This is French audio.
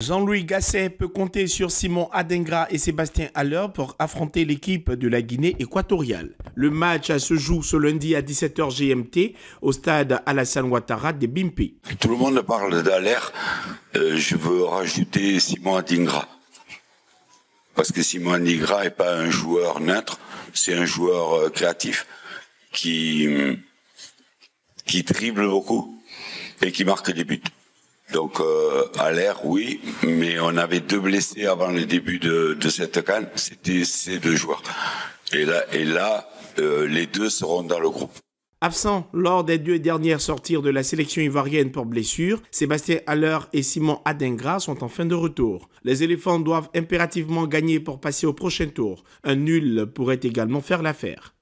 Jean-Louis Gasset peut compter sur Simon Adingra et Sébastien Haller pour affronter l'équipe de la Guinée équatoriale. Le match se joue ce lundi à 17h GMT au stade Alassane Ouattara des Bimpi. Tout le monde parle d'Haller. Euh, je veux rajouter Simon Adingra. Parce que Simon Adingra n'est pas un joueur neutre, c'est un joueur euh, créatif qui, qui dribble beaucoup et qui marque des buts. Donc euh, à l'air, oui, mais on avait deux blessés avant le début de, de cette canne, c'était ces deux joueurs. Et là, et là euh, les deux seront dans le groupe. Absent lors des deux dernières sorties de la sélection ivoirienne pour blessure, Sébastien Haller et Simon Adengra sont en fin de retour. Les éléphants doivent impérativement gagner pour passer au prochain tour. Un nul pourrait également faire l'affaire.